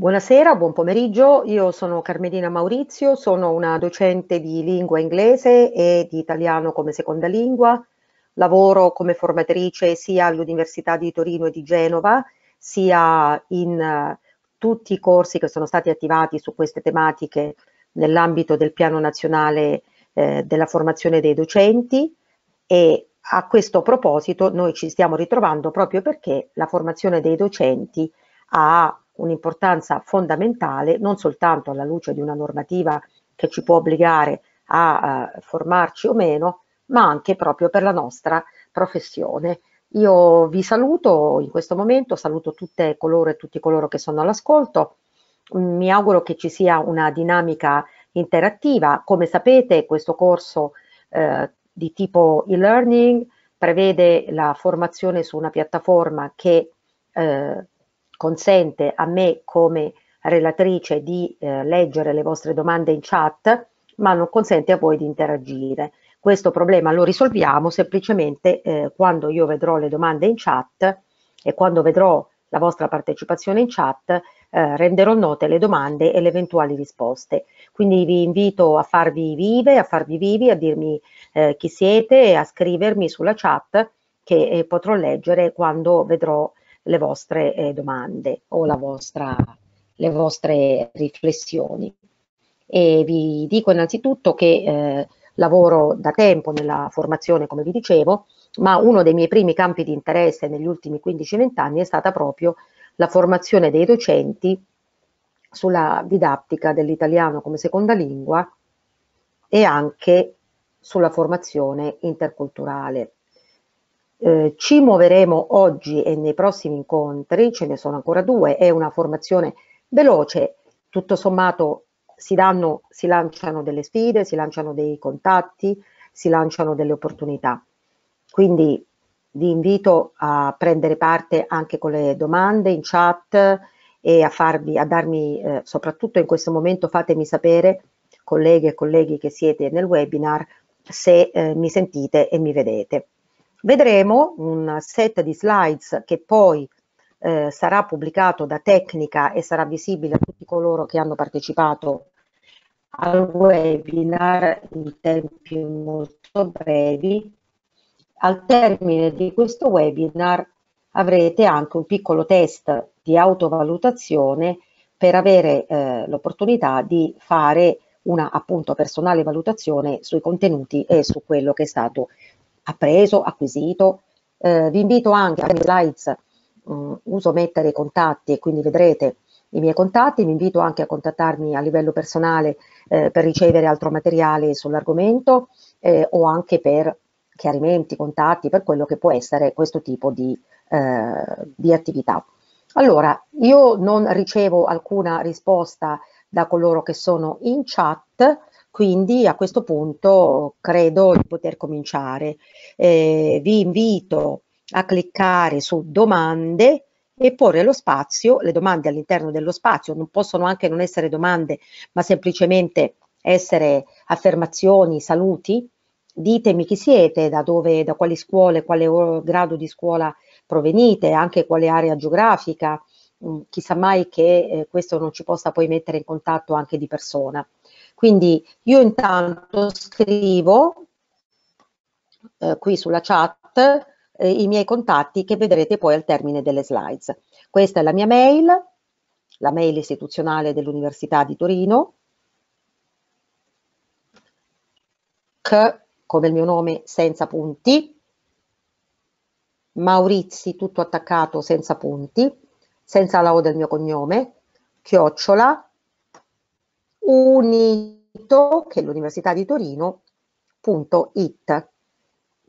Buonasera, buon pomeriggio. Io sono Carmelina Maurizio, sono una docente di lingua inglese e di italiano come seconda lingua. Lavoro come formatrice sia all'Università di Torino e di Genova, sia in eh, tutti i corsi che sono stati attivati su queste tematiche nell'ambito del Piano Nazionale eh, della Formazione dei Docenti e a questo proposito noi ci stiamo ritrovando proprio perché la formazione dei docenti ha un'importanza fondamentale non soltanto alla luce di una normativa che ci può obbligare a eh, formarci o meno, ma anche proprio per la nostra professione. Io vi saluto in questo momento, saluto tutte coloro e tutti coloro che sono all'ascolto. Mi auguro che ci sia una dinamica interattiva. Come sapete, questo corso eh, di tipo e-learning prevede la formazione su una piattaforma che eh, consente a me come relatrice di eh, leggere le vostre domande in chat, ma non consente a voi di interagire. Questo problema lo risolviamo semplicemente eh, quando io vedrò le domande in chat e quando vedrò la vostra partecipazione in chat, eh, renderò note le domande e le eventuali risposte. Quindi vi invito a farvi vive, a farvi vivi, a dirmi eh, chi siete e a scrivermi sulla chat che eh, potrò leggere quando vedrò le vostre eh, domande o vostra, le vostre riflessioni. E vi dico innanzitutto che eh, lavoro da tempo nella formazione, come vi dicevo, ma uno dei miei primi campi di interesse negli ultimi 15-20 anni è stata proprio la formazione dei docenti sulla didattica dell'italiano come seconda lingua e anche sulla formazione interculturale. Eh, ci muoveremo oggi e nei prossimi incontri, ce ne sono ancora due, è una formazione veloce, tutto sommato si, danno, si lanciano delle sfide, si lanciano dei contatti, si lanciano delle opportunità. Quindi vi invito a prendere parte anche con le domande in chat e a farvi, a darmi, eh, soprattutto in questo momento fatemi sapere, colleghe e colleghi che siete nel webinar, se eh, mi sentite e mi vedete. Vedremo un set di slides che poi eh, sarà pubblicato da Tecnica e sarà visibile a tutti coloro che hanno partecipato al webinar in tempi molto brevi. Al termine di questo webinar avrete anche un piccolo test di autovalutazione per avere eh, l'opportunità di fare una appunto personale valutazione sui contenuti e su quello che è stato appreso, acquisito. Eh, vi invito anche a slides, mh, mm, uso mettere i contatti e quindi vedrete i miei contatti, vi invito anche a contattarmi a livello personale eh, per ricevere altro materiale sull'argomento eh, o anche per chiarimenti, contatti, per quello che può essere questo tipo di, eh, di attività. Allora, io non ricevo alcuna risposta da coloro che sono in chat, quindi a questo punto credo di poter cominciare. Eh, vi invito a cliccare su domande e porre lo spazio, le domande all'interno dello spazio, non possono anche non essere domande, ma semplicemente essere affermazioni, saluti. Ditemi chi siete, da dove, da quali scuole, quale grado di scuola provenite, anche quale area geografica, mm, chissà mai che eh, questo non ci possa poi mettere in contatto anche di persona. Quindi io intanto scrivo eh, qui sulla chat eh, i miei contatti che vedrete poi al termine delle slides. Questa è la mia mail, la mail istituzionale dell'Università di Torino, c, come il mio nome senza punti, Maurizi tutto attaccato senza punti, senza la O del mio cognome, chiocciola unito, che è l'Università di Torino.it.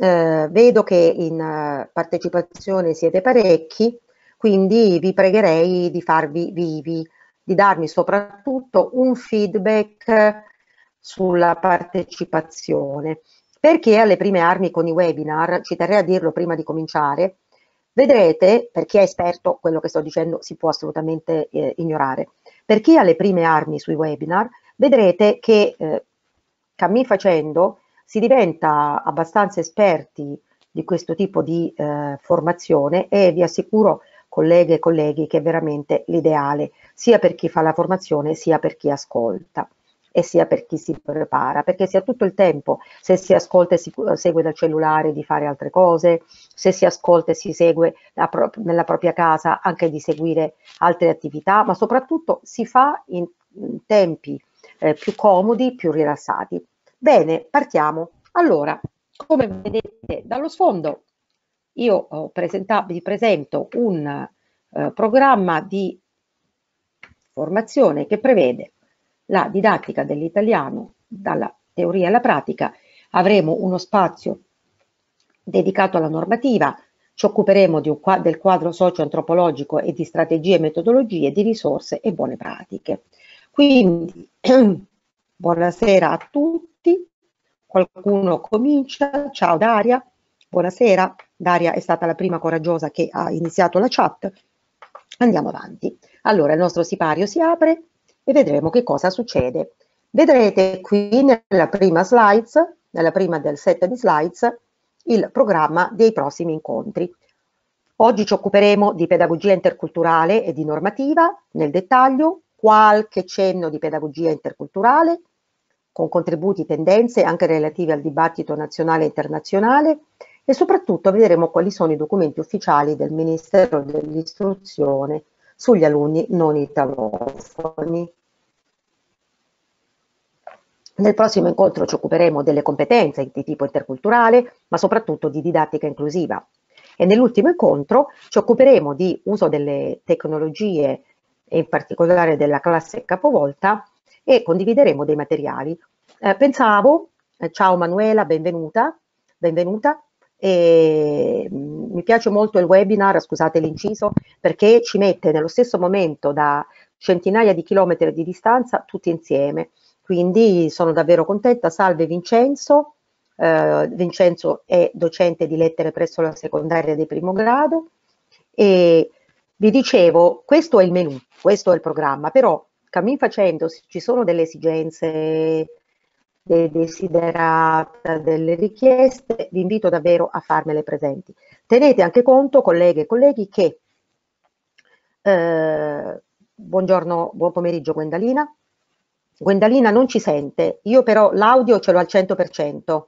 Eh, vedo che in eh, partecipazione siete parecchi, quindi vi pregherei di farvi vivi, di darmi soprattutto un feedback sulla partecipazione. Per chi è alle prime armi con i webinar, ci terrei a dirlo prima di cominciare, Vedrete, per chi è esperto, quello che sto dicendo si può assolutamente eh, ignorare. Per chi ha le prime armi sui webinar, vedrete che eh, cammin facendo si diventa abbastanza esperti di questo tipo di eh, formazione e vi assicuro, colleghe e colleghi, che è veramente l'ideale, sia per chi fa la formazione sia per chi ascolta e sia per chi si prepara, perché si ha tutto il tempo, se si ascolta e si segue dal cellulare di fare altre cose, se si ascolta e si segue pro nella propria casa anche di seguire altre attività, ma soprattutto si fa in, tempi eh, più comodi, più rilassati. Bene, partiamo. Allora, come vedete dallo sfondo, io eh, vi presento un eh, programma di formazione che prevede la didattica dell'italiano dalla teoria alla pratica, avremo uno spazio dedicato alla normativa, ci occuperemo un, del quadro socio-antropologico e di strategie, e metodologie, di risorse e buone pratiche. Quindi, buonasera a tutti, qualcuno comincia, ciao Daria, buonasera, Daria è stata la prima coraggiosa che ha iniziato la chat, andiamo avanti. Allora, il nostro sipario si apre, e vedremo che cosa succede. Vedrete qui nella prima slides, nella prima del set di slides, il programma dei prossimi incontri. Oggi ci occuperemo di pedagogia interculturale e di normativa nel dettaglio, qualche cenno di pedagogia interculturale, con contributi e tendenze anche relative al dibattito nazionale e internazionale e soprattutto vedremo quali sono i documenti ufficiali del Ministero dell'Istruzione sugli alunni non italofoni. Nel prossimo incontro ci occuperemo delle competenze di tipo interculturale, ma soprattutto di didattica inclusiva. E nell'ultimo incontro ci occuperemo di uso delle tecnologie e in particolare della classe capovolta e condivideremo dei materiali. Eh, pensavo, eh, ciao Manuela, benvenuta, benvenuta. E, mh, mm, mi piace molto il webinar, scusate l'inciso, perché ci mette nello stesso momento da centinaia di chilometri di distanza tutti insieme. Quindi sono davvero contenta. Salve Vincenzo. Eh, Vincenzo è docente di lettere presso la secondaria di primo grado e vi dicevo, questo è il menu, questo è il programma, però cammin facendo ci sono delle esigenze dei desiderata, delle richieste, vi invito davvero a farmele presenti. Tenete anche conto, colleghe e colleghi, che eh, buongiorno, buon pomeriggio Gwendalina, Gwendalina non ci sente, io però l'audio ce l'ho al 100%.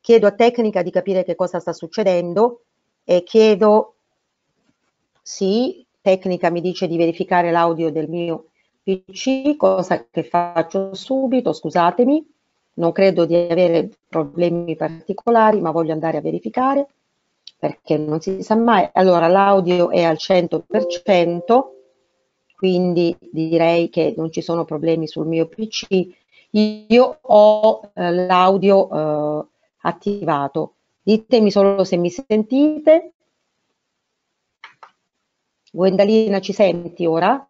Chiedo a Tecnica di capire che cosa sta succedendo e chiedo, sì, Tecnica mi dice di verificare l'audio del mio PC, cosa che faccio subito, scusatemi, non credo di avere problemi particolari, ma voglio andare a verificare perché non si sa mai. Allora, l'audio è al 100% quindi direi che non ci sono problemi sul mio PC. Io ho eh, l'audio eh, attivato. Ditemi solo se mi sentite. Gwendalina, ci senti ora?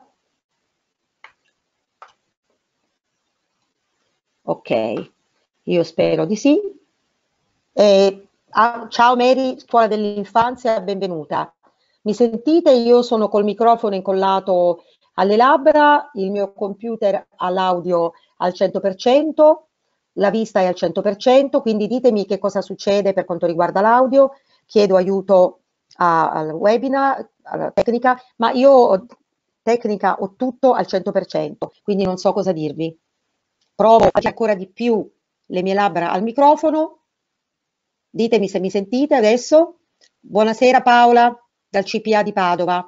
Ok, io spero di sì. E, ah, ciao Mary, scuola dell'infanzia, benvenuta. Mi sentite? Io sono col microfono incollato alle labbra, il mio computer ha l'audio al 100%, la vista è al 100%, quindi ditemi che cosa succede per quanto riguarda l'audio, chiedo aiuto al webinar, alla tecnica, ma io ho tecnica ho tutto al 100%, quindi non so cosa dirvi. Provo ancora di più le mie labbra al microfono, ditemi se mi sentite adesso. Buonasera Paola dal CPA di Padova.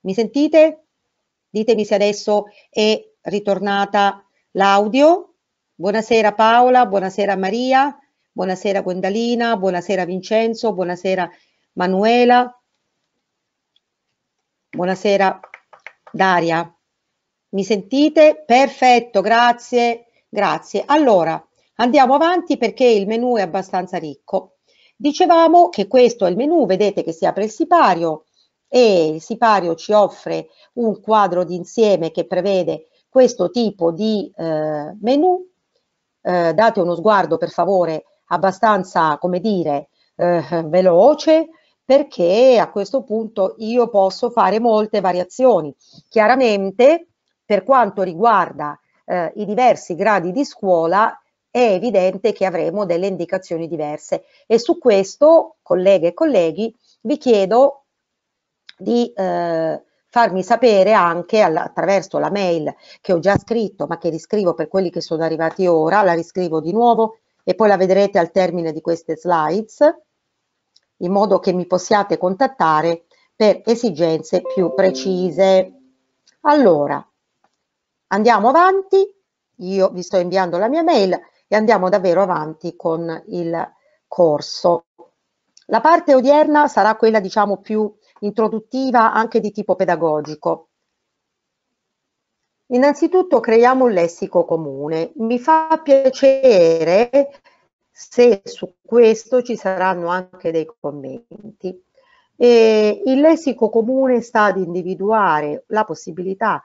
Mi sentite? Ditemi se adesso è ritornata l'audio. Buonasera Paola, buonasera Maria, buonasera Gwendalina, buonasera Vincenzo, buonasera Manuela, buonasera Daria. Mi sentite? Perfetto, grazie, grazie. Allora, andiamo avanti perché il menu è abbastanza ricco. Dicevamo che questo è il menu, vedete che si apre il sipario, e il sipario ci offre un quadro d'insieme che prevede questo tipo di eh, menu. Eh, date uno sguardo per favore abbastanza, come dire, eh, veloce perché a questo punto io posso fare molte variazioni. Chiaramente per quanto riguarda eh, i diversi gradi di scuola è evidente che avremo delle indicazioni diverse e su questo, colleghe e colleghi, vi chiedo di eh, farmi sapere anche attraverso la mail che ho già scritto, ma che riscrivo per quelli che sono arrivati ora, la riscrivo di nuovo e poi la vedrete al termine di queste slides, in modo che mi possiate contattare per esigenze più precise. Allora, andiamo avanti, io vi sto inviando la mia mail e andiamo davvero avanti con il corso. La parte odierna sarà quella diciamo più introduttiva anche di tipo pedagogico. Innanzitutto creiamo un lessico comune. Mi fa piacere se su questo ci saranno anche dei commenti. E il lessico comune sta ad individuare la possibilità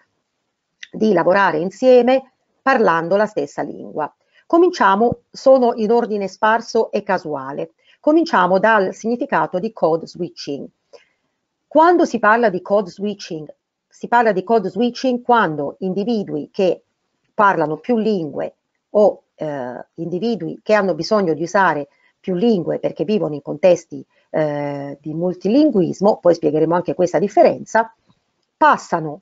di lavorare insieme parlando la stessa lingua. Cominciamo, sono in ordine sparso e casuale. Cominciamo dal significato di code switching. Quando si parla di code switching, si parla di code switching quando individui che parlano più lingue o eh, individui che hanno bisogno di usare più lingue perché vivono in contesti eh, di multilinguismo, poi spiegheremo anche questa differenza, passano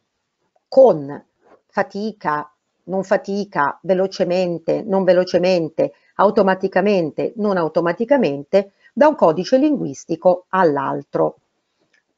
con fatica, non fatica, velocemente, non velocemente, automaticamente, non automaticamente, da un codice linguistico all'altro.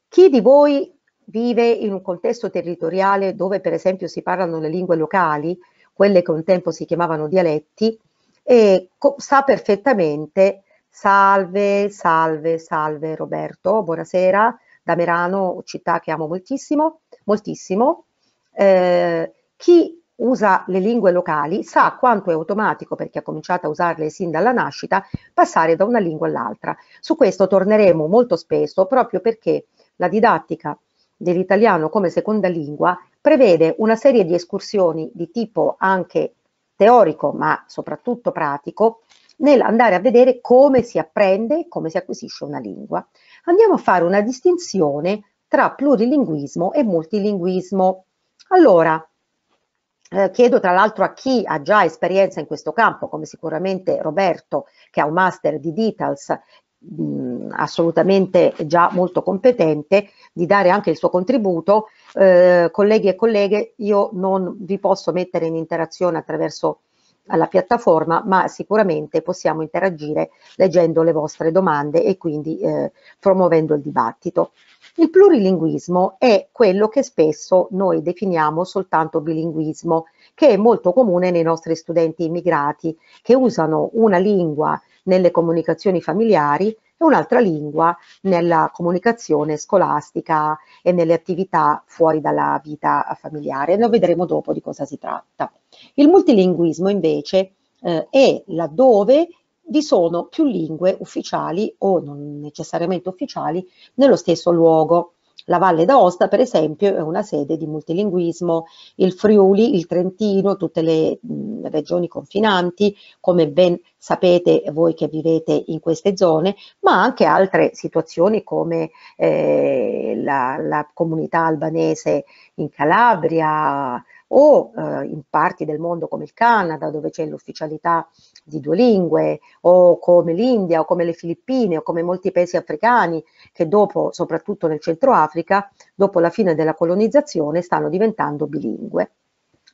Chi di voi vive in un contesto territoriale dove per esempio si parlano le lingue locali, quelle che un tempo si chiamavano dialetti, e sa perfettamente, salve, salve, salve Roberto, buonasera, da Merano, città che amo moltissimo, moltissimo. Eh, chi usa le lingue locali sa quanto è automatico, perché ha cominciato a usarle sin dalla nascita, passare da una lingua all'altra. Su questo torneremo molto spesso proprio perché la didattica dell'italiano come seconda lingua prevede una serie di escursioni di tipo anche teorico, ma soprattutto pratico, nell'andare a vedere come si apprende e come si acquisisce una lingua. Andiamo a fare una distinzione tra plurilinguismo e multilinguismo. Allora, eh, chiedo tra l'altro a chi ha già esperienza in questo campo, come sicuramente Roberto, che ha un master di Details, mh, assolutamente già molto competente di dare anche il suo contributo. Eh, colleghi e colleghe, io non vi posso mettere in interazione attraverso la piattaforma, ma sicuramente possiamo interagire leggendo le vostre domande e quindi eh, promuovendo il dibattito. Il plurilinguismo è quello che spesso noi definiamo soltanto bilinguismo, che è molto comune nei nostri studenti immigrati che usano una lingua nelle comunicazioni familiari e un'altra lingua nella comunicazione scolastica e nelle attività fuori dalla vita familiare. Lo vedremo dopo di cosa si tratta. Il multilinguismo invece eh, è laddove vi sono più lingue ufficiali o non necessariamente ufficiali nello stesso luogo. La Valle d'Aosta, per esempio, è una sede di multilinguismo, il Friuli, il Trentino, tutte le mh, regioni confinanti, come ben sapete voi che vivete in queste zone, ma anche altre situazioni come eh, la, la comunità albanese in Calabria, o eh, in parti del mondo come il Canada dove c'è l'ufficialità di due lingue o come l'India o come le Filippine o come molti paesi africani che dopo, soprattutto nel Centro Africa, dopo la fine della colonizzazione stanno diventando bilingue.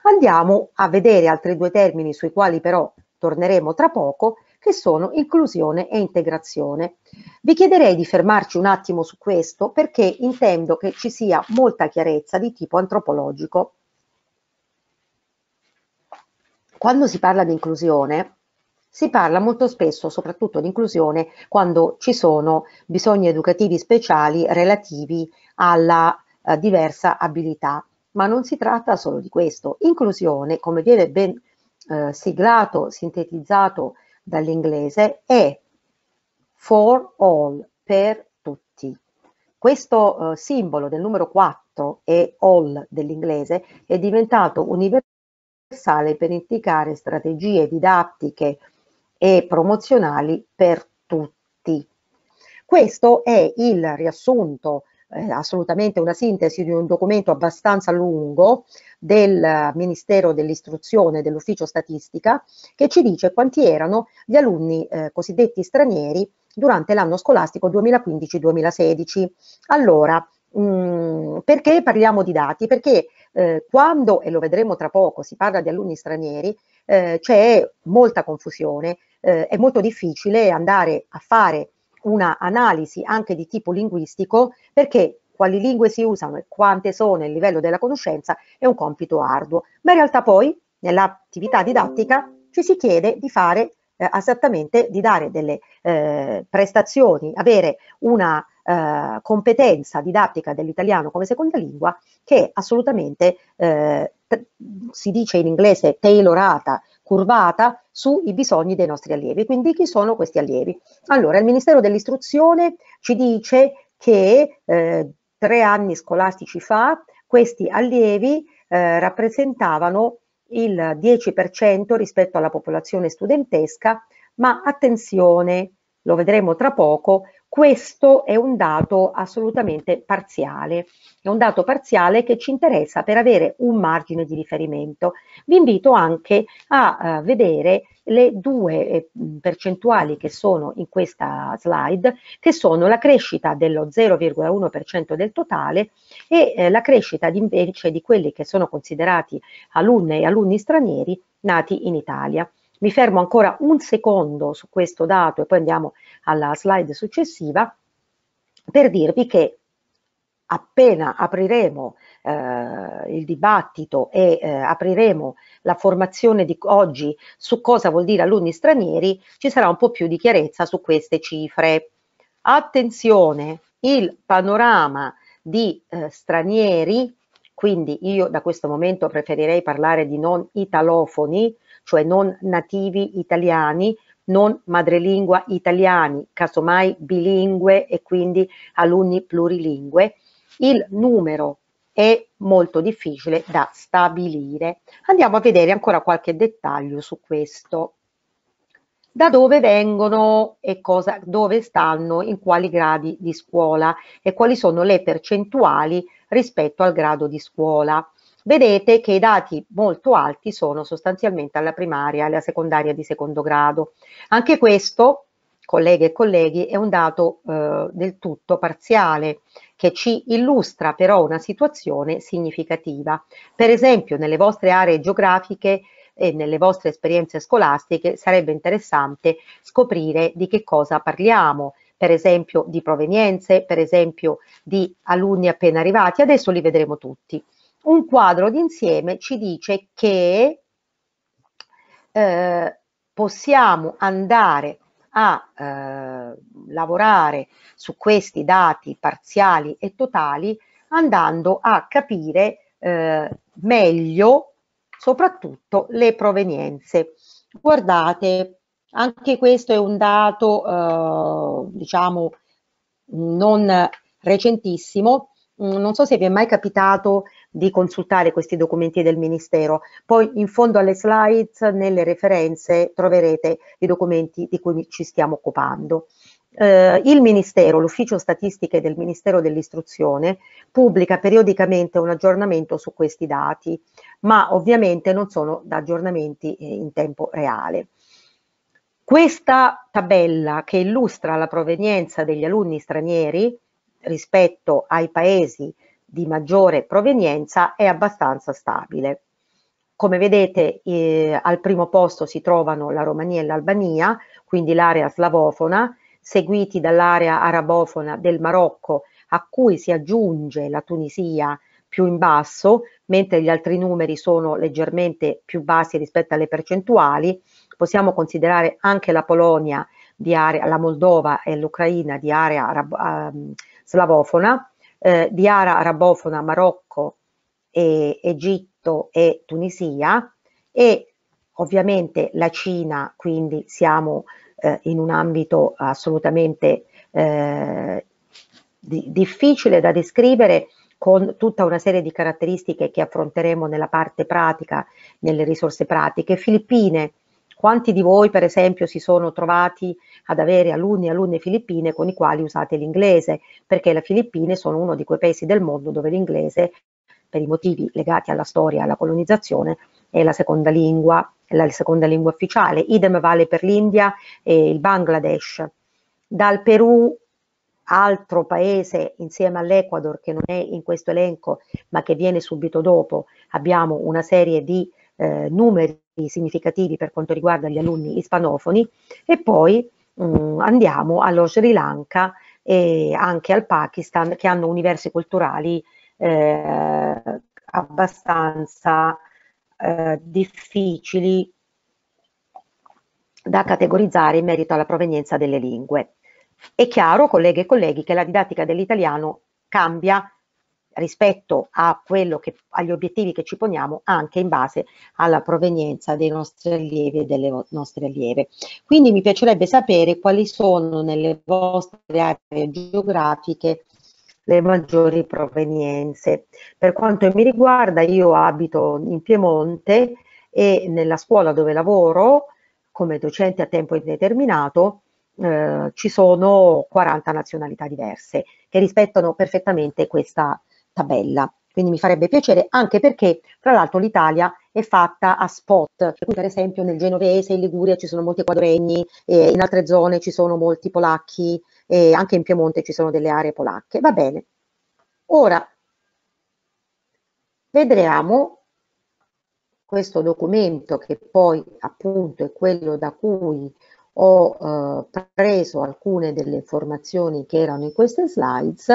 Andiamo a vedere altri due termini sui quali però torneremo tra poco, che sono inclusione e integrazione. Vi chiederei di fermarci un attimo su questo perché intendo che ci sia molta chiarezza di tipo antropologico. Quando si parla di inclusione, si parla molto spesso soprattutto di inclusione quando ci sono bisogni educativi speciali relativi alla eh, diversa abilità, ma non si tratta solo di questo. Inclusione, come viene ben eh, siglato, sintetizzato dall'inglese, è for all, per tutti. Questo eh, simbolo del numero 4 e all dell'inglese è diventato universale universale per indicare strategie didattiche e promozionali per tutti. Questo è il riassunto, eh, assolutamente una sintesi di un documento abbastanza lungo del Ministero dell'Istruzione dell'Ufficio Statistica che ci dice quanti erano gli alunni eh, cosiddetti stranieri durante l'anno scolastico 2015-2016. Allora, mh, mm, perché parliamo di dati? Perché eh, quando, e lo vedremo tra poco, si parla di alunni stranieri, eh, c'è molta confusione, eh, è molto difficile andare a fare una analisi anche di tipo linguistico perché quali lingue si usano e quante sono il livello della conoscenza è un compito arduo, ma in realtà poi nell'attività didattica ci si chiede di fare eh, esattamente di dare delle eh, prestazioni, avere una eh, competenza didattica dell'italiano come seconda lingua che è assolutamente, eh, si dice in inglese, tailorata, curvata sui bisogni dei nostri allievi. Quindi chi sono questi allievi? Allora, il Ministero dell'Istruzione ci dice che eh, tre anni scolastici fa questi allievi eh, rappresentavano il 10% rispetto alla popolazione studentesca, ma attenzione, lo vedremo tra poco, questo è un dato assolutamente parziale, è un dato parziale che ci interessa per avere un margine di riferimento. Vi invito anche a uh, vedere le due eh, percentuali che sono in questa slide, che sono la crescita dello 0,1% del totale e eh, la crescita invece di quelli che sono considerati alunne e alunni stranieri nati in Italia. Mi fermo ancora un secondo su questo dato e poi andiamo alla slide successiva per dirvi che appena apriremo eh, il dibattito e eh, apriremo la formazione di oggi su cosa vuol dire alunni stranieri, ci sarà un po' più di chiarezza su queste cifre. Attenzione, il panorama di eh, stranieri, quindi io da questo momento preferirei parlare di non italofoni, cioè non nativi italiani, non madrelingua italiani, casomai bilingue e quindi alunni plurilingue, il numero è molto difficile da stabilire. Andiamo a vedere ancora qualche dettaglio su questo. Da dove vengono e cosa, dove stanno, in quali gradi di scuola e quali sono le percentuali rispetto al grado di scuola vedete che i dati molto alti sono sostanzialmente alla primaria e alla secondaria di secondo grado. Anche questo, colleghe e colleghi, è un dato eh, del tutto parziale che ci illustra però una situazione significativa. Per esempio, nelle vostre aree geografiche e nelle vostre esperienze scolastiche sarebbe interessante scoprire di che cosa parliamo, per esempio di provenienze, per esempio di alunni appena arrivati, adesso li vedremo tutti un quadro d'insieme ci dice che eh, possiamo andare a eh, lavorare su questi dati parziali e totali andando a capire eh, meglio soprattutto le provenienze. Guardate, anche questo è un dato, eh, diciamo, non recentissimo. Mm, non so se vi è mai capitato di consultare questi documenti del Ministero. Poi in fondo alle slide, nelle referenze, troverete i documenti di cui ci stiamo occupando. Eh, il Ministero, l'Ufficio Statistiche del Ministero dell'Istruzione, pubblica periodicamente un aggiornamento su questi dati, ma ovviamente non sono da aggiornamenti eh, in tempo reale. Questa tabella che illustra la provenienza degli alunni stranieri rispetto ai paesi di maggiore provenienza è abbastanza stabile. Come vedete eh, al primo posto si trovano la Romania e l'Albania, quindi l'area slavofona, seguiti dall'area arabofona del Marocco, a cui si aggiunge la Tunisia più in basso, mentre gli altri numeri sono leggermente più bassi rispetto alle percentuali. Possiamo considerare anche la Polonia di area, la Moldova e l'Ucraina di area arabo, eh, slavofona, eh, di arabofona Marocco, e Egitto e Tunisia e ovviamente la Cina, quindi siamo eh, in un ambito assolutamente eh, di, difficile da descrivere con tutta una serie di caratteristiche che affronteremo nella parte pratica, nelle risorse pratiche. Filippine, quanti di voi per esempio si sono trovati ad avere alunni e alunne filippine con i quali usate l'inglese, perché le Filippine sono uno di quei paesi del mondo dove l'inglese, per i motivi legati alla storia e alla colonizzazione, è la seconda lingua, la seconda lingua ufficiale. Idem vale per l'India e il Bangladesh. Dal Perù altro paese insieme all'Ecuador che non è in questo elenco ma che viene subito dopo, abbiamo una serie di eh, numeri significativi per quanto riguarda gli alunni ispanofoni e poi mh, mm, andiamo allo Sri Lanka e anche al Pakistan che hanno universi culturali eh, abbastanza eh, difficili da categorizzare in merito alla provenienza delle lingue. È chiaro, colleghe e colleghi, che la didattica dell'italiano cambia rispetto che, agli obiettivi che ci poniamo anche in base alla provenienza dei nostri allievi e delle nostre allieve. Quindi mi piacerebbe sapere quali sono nelle vostre aree geografiche le maggiori provenienze. Per quanto mi riguarda io abito in Piemonte e nella scuola dove lavoro come docente a tempo indeterminato eh, ci sono 40 nazionalità diverse che rispettano perfettamente questa tabella. Quindi mi farebbe piacere anche perché, tra l'altro, l'Italia è fatta a spot, per esempio nel Genovese, in Liguria ci sono molti quadregni, eh, in altre zone ci sono molti polacchi, eh, anche in Piemonte ci sono delle aree polacche. Va bene. Ora vedremo questo documento che poi appunto è quello da cui ho eh, preso alcune delle informazioni che erano in queste slides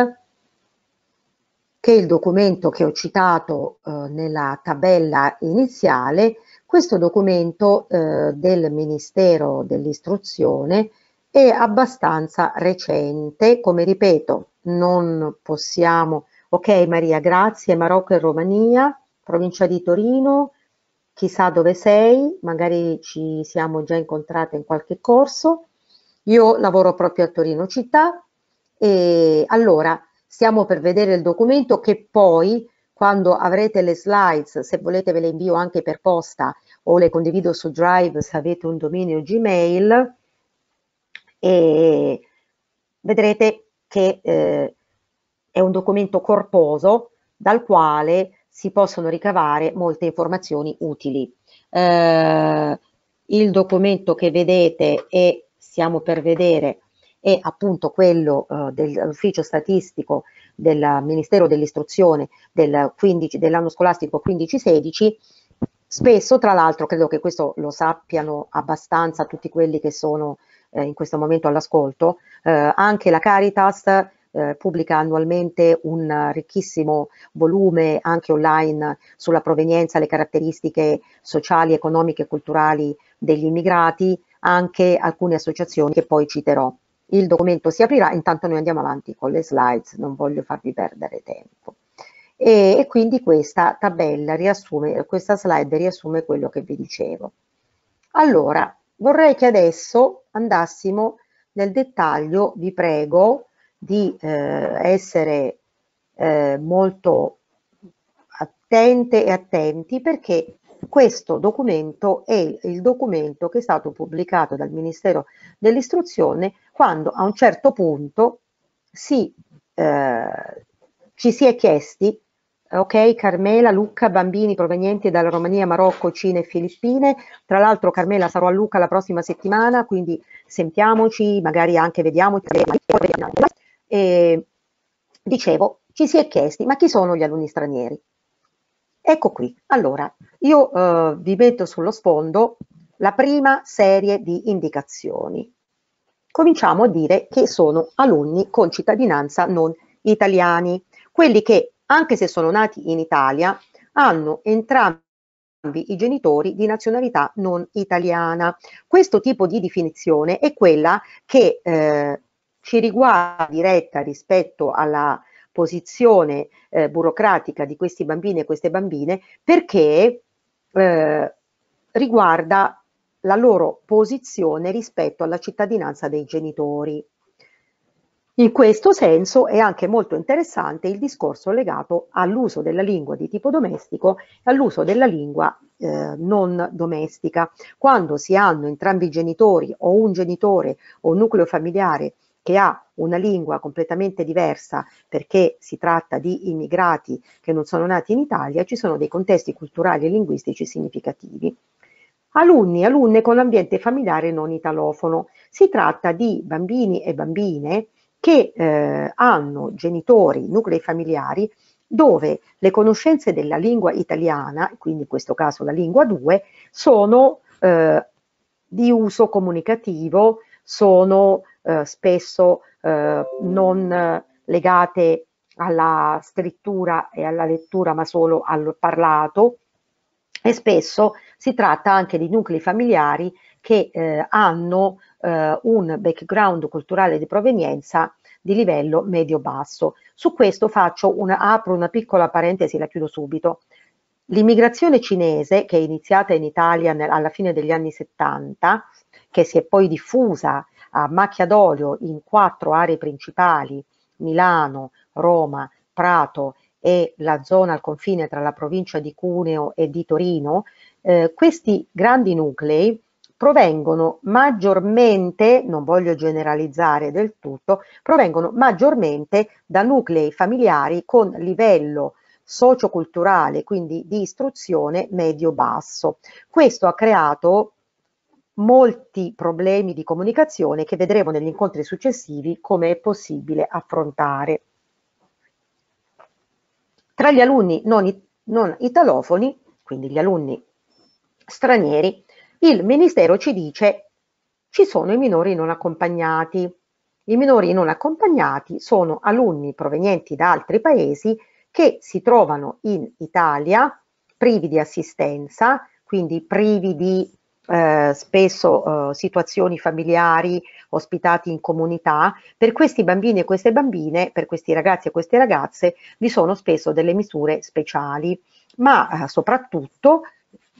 che il documento che ho citato eh, nella tabella iniziale, questo documento eh, del Ministero dell'Istruzione è abbastanza recente, come ripeto, non possiamo... Ok Maria, grazie, Marocco e Romania, provincia di Torino, chissà dove sei, magari ci siamo già incontrate in qualche corso. Io lavoro proprio a Torino città e allora Stiamo per vedere il documento che poi quando avrete le slides, se volete ve le invio anche per posta o le condivido su Drive se avete un dominio Gmail e vedrete che eh, è un documento corposo dal quale si possono ricavare molte informazioni utili. Eh, il documento che vedete e stiamo per vedere e appunto quello eh, dell'ufficio statistico del Ministero dell'Istruzione del dell'anno scolastico 15-16, spesso tra l'altro credo che questo lo sappiano abbastanza tutti quelli che sono eh, in questo momento all'ascolto, eh, anche la Caritas eh, pubblica annualmente un ricchissimo volume anche online sulla provenienza, le caratteristiche sociali, economiche e culturali degli immigrati, anche alcune associazioni che poi citerò il documento si aprirà, intanto noi andiamo avanti con le slides, non voglio farvi perdere tempo. E, e quindi questa tabella riassume, questa slide riassume quello che vi dicevo. Allora, vorrei che adesso andassimo nel dettaglio, vi prego di eh, essere eh, molto attente e attenti perché questo documento è il documento che è stato pubblicato dal Ministero dell'Istruzione quando a un certo punto si, eh, ci si è chiesti, ok Carmela, Luca, bambini provenienti dalla Romania, Marocco, Cina e Filippine, tra l'altro Carmela sarò a Luca la prossima settimana, quindi sentiamoci, magari anche vediamoci. E, dicevo, ci si è chiesti, ma chi sono gli alunni stranieri? Ecco qui, allora, io eh, vi metto sullo sfondo la prima serie di indicazioni cominciamo a dire che sono alunni con cittadinanza non italiani, quelli che anche se sono nati in Italia hanno entrambi i genitori di nazionalità non italiana. Questo tipo di definizione è quella che eh, ci riguarda diretta rispetto alla posizione eh, burocratica di questi bambini e queste bambine perché eh, riguarda la loro posizione rispetto alla cittadinanza dei genitori. In questo senso è anche molto interessante il discorso legato all'uso della lingua di tipo domestico e all'uso della lingua eh, non domestica. Quando si hanno entrambi i genitori o un genitore o un nucleo familiare che ha una lingua completamente diversa perché si tratta di immigrati che non sono nati in Italia, ci sono dei contesti culturali e linguistici significativi alunni e alunne con ambiente familiare non italofono. Si tratta di bambini e bambine che eh, hanno genitori, nuclei familiari dove le conoscenze della lingua italiana, quindi in questo caso la lingua 2, sono eh, di uso comunicativo, sono eh, spesso eh, non legate alla scrittura e alla lettura ma solo al parlato e spesso si tratta anche di nuclei familiari che eh, hanno eh, un background culturale di provenienza di livello medio-basso. Su questo una, apro una piccola parentesi, la chiudo subito. L'immigrazione cinese, che è iniziata in Italia nel, alla fine degli anni 70, che si è poi diffusa a macchia d'olio in quattro aree principali, Milano, Roma, Prato e la zona al confine tra la provincia di Cuneo e di Torino, eh, questi grandi nuclei provengono maggiormente, non voglio generalizzare del tutto, provengono maggiormente da nuclei familiari con livello socioculturale, quindi di istruzione medio-basso. Questo ha creato molti problemi di comunicazione che vedremo negli incontri successivi come è possibile affrontare. Tra gli alunni non, it non italofoni, quindi gli alunni stranieri, il Ministero ci dice ci sono i minori non accompagnati. I minori non accompagnati sono alunni provenienti da altri paesi che si trovano in Italia privi di assistenza, quindi privi di eh, spesso eh, situazioni familiari ospitati in comunità, per questi bambini e queste bambine, per questi ragazzi e queste ragazze, vi sono spesso delle misure speciali, ma eh, soprattutto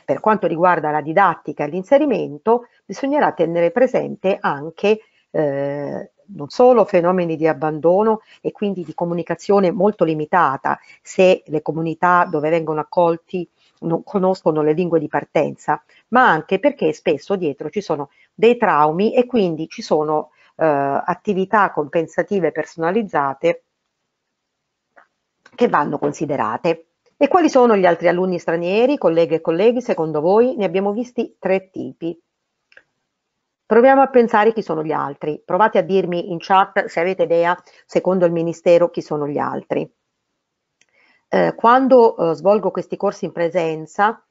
per quanto riguarda la didattica e l'inserimento, bisognerà tenere presente anche eh, non solo fenomeni di abbandono e quindi di comunicazione molto limitata, se le comunità dove vengono accolti non conoscono le lingue di partenza, ma anche perché spesso dietro ci sono dei traumi e quindi ci sono eh, attività compensative personalizzate che vanno considerate. E quali sono gli altri alunni stranieri, colleghe e colleghi, secondo voi? Ne abbiamo visti tre tipi. Proviamo a pensare chi sono gli altri. Provate a dirmi in chat se avete idea, secondo il Ministero, chi sono gli altri. Eh, quando eh, svolgo questi corsi in presenza,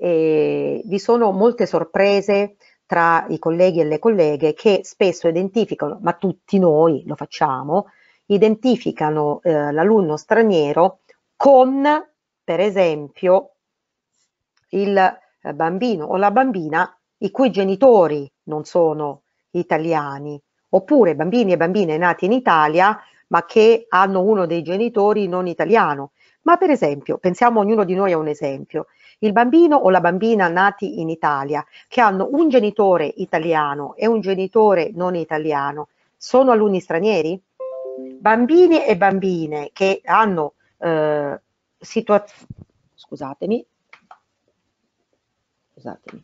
eh, vi sono molte sorprese tra i colleghi e le colleghe che spesso identificano, ma tutti noi lo facciamo, identificano eh, l'alunno straniero con, per esempio, il bambino o la bambina i cui genitori non sono italiani, oppure bambini e bambine nati in Italia ma che hanno uno dei genitori non italiano. Ma per esempio, pensiamo ognuno di noi a un esempio, il bambino o la bambina nati in Italia che hanno un genitore italiano e un genitore non italiano sono alunni stranieri? Bambini e bambine che hanno eh, situazioni... Scusatemi. Scusatemi.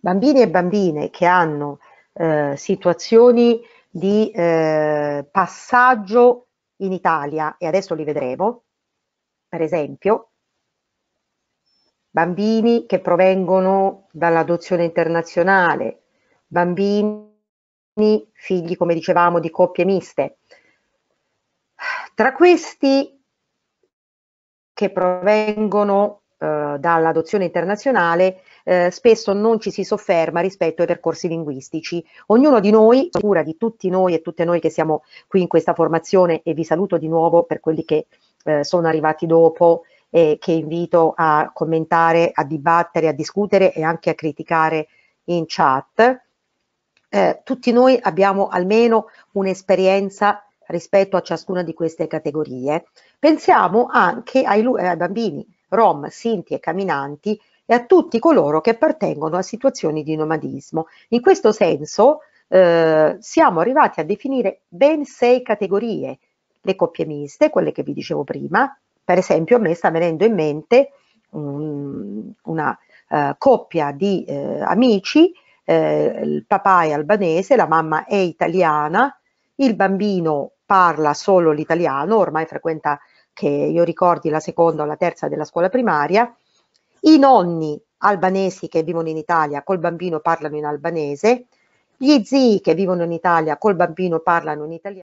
Bambini e bambine che hanno eh, situazioni di eh, passaggio in Italia, e adesso li vedremo, per esempio, bambini che provengono dall'adozione internazionale, bambini figli, come dicevamo, di coppie miste. Tra questi che provengono eh, dall'adozione internazionale, eh, spesso non ci si sofferma rispetto ai percorsi linguistici. Ognuno di noi, sicura di tutti noi e tutte noi che siamo qui in questa formazione, e vi saluto di nuovo per quelli che eh, sono arrivati dopo eh, che invito a commentare, a dibattere, a discutere e anche a criticare in chat. Eh, tutti noi abbiamo almeno un'esperienza rispetto a ciascuna di queste categorie. Pensiamo anche ai, ai bambini rom, sinti e camminanti e a tutti coloro che appartengono a situazioni di nomadismo. In questo senso eh, siamo arrivati a definire ben sei categorie, le coppie miste, quelle che vi dicevo prima, per esempio, a me sta venendo in mente um, una uh, coppia di uh, amici, uh, il papà è albanese, la mamma è italiana, il bambino parla solo l'italiano, ormai frequenta che io ricordi la seconda o la terza della scuola primaria, i nonni albanesi che vivono in Italia col bambino parlano in albanese, gli zii che vivono in Italia col bambino parlano in italiano.